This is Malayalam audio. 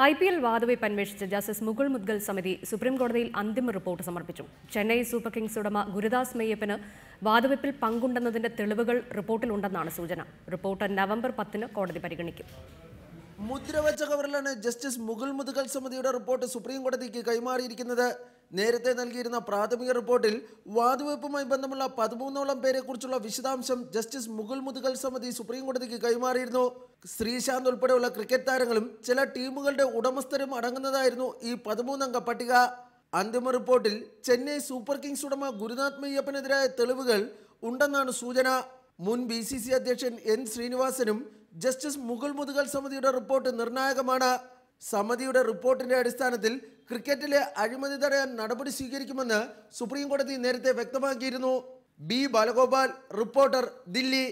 ഐ പി എൽ വാദവയ്പ് അന്വേഷിച്ച് ജസ്റ്റിസ് മുകുൾ മുദ്ഗൽ സമിതി സുപ്രീംകോടതിയിൽ അന്തിമ റിപ്പോർട്ട് സമർപ്പിച്ചു ചെന്നൈ സൂപ്പർ കിങ്സ് ഉടമ ഗുരുദാസ് മെയ്യപ്പിന് വാദവയ്പിൽ പങ്കുണ്ടെന്നതിന്റെ തെളിവുകൾ റിപ്പോർട്ടിലുണ്ടെന്നാണ് സൂചന റിപ്പോർട്ട് നവംബർ പത്തിന് കോടതി പരിഗണിക്കും മുദ്രവച്ച കവറിലാണ് ജസ്റ്റിസ് മുകുൾ മുദ്ഗൽ സമിതിയുടെ റിപ്പോർട്ട് സുപ്രീം കോടതിക്ക് കൈമാറിയിരിക്കുന്നത് നേരത്തെ നൽകിയിരുന്ന പ്രാഥമിക റിപ്പോർട്ടിൽ വാതുവെപ്പുമായി ബന്ധമുള്ള പതിമൂന്നോളം പേരെക്കുറിച്ചുള്ള വിശദാംശം ജസ്റ്റിസ് മുകുൾ മുതുകൽ സമിതി സുപ്രീംകോടതിക്ക് കൈമാറിയിരുന്നു ശ്രീശാന്ത് ഉൾപ്പെടെയുള്ള ക്രിക്കറ്റ് താരങ്ങളും ചില ടീമുകളുടെ ഉടമസ്ഥരും അടങ്ങുന്നതായിരുന്നു ഈ പതിമൂന്നംഗ പട്ടിക അന്തിമ റിപ്പോർട്ടിൽ ചെന്നൈ സൂപ്പർ കിങ്സ് ഉടമ ഗുരുനാഥ് മയ്യപ്പനെതിരായ തെളിവുകൾ ഉണ്ടെന്നാണ് സൂചന മുൻ ബി സി സി അധ്യക്ഷൻ എൻ ശ്രീനിവാസനും ജസ്റ്റിസ് മുകുൾ മുതുകൽ സമിതിയുടെ റിപ്പോർട്ട് നിർണായകമാണ് സമിതിയുടെ റിപ്പോർട്ടിന്റെ അടിസ്ഥാനത്തിൽ ക്രിക്കറ്റിലെ അഴിമതി തടയാൻ നടപടി സ്വീകരിക്കുമെന്ന് സുപ്രീം കോടതി നേരത്തെ വ്യക്തമാക്കിയിരുന്നു ബി ബാലഗോപാൽ റിപ്പോർട്ടർ ദില്ലി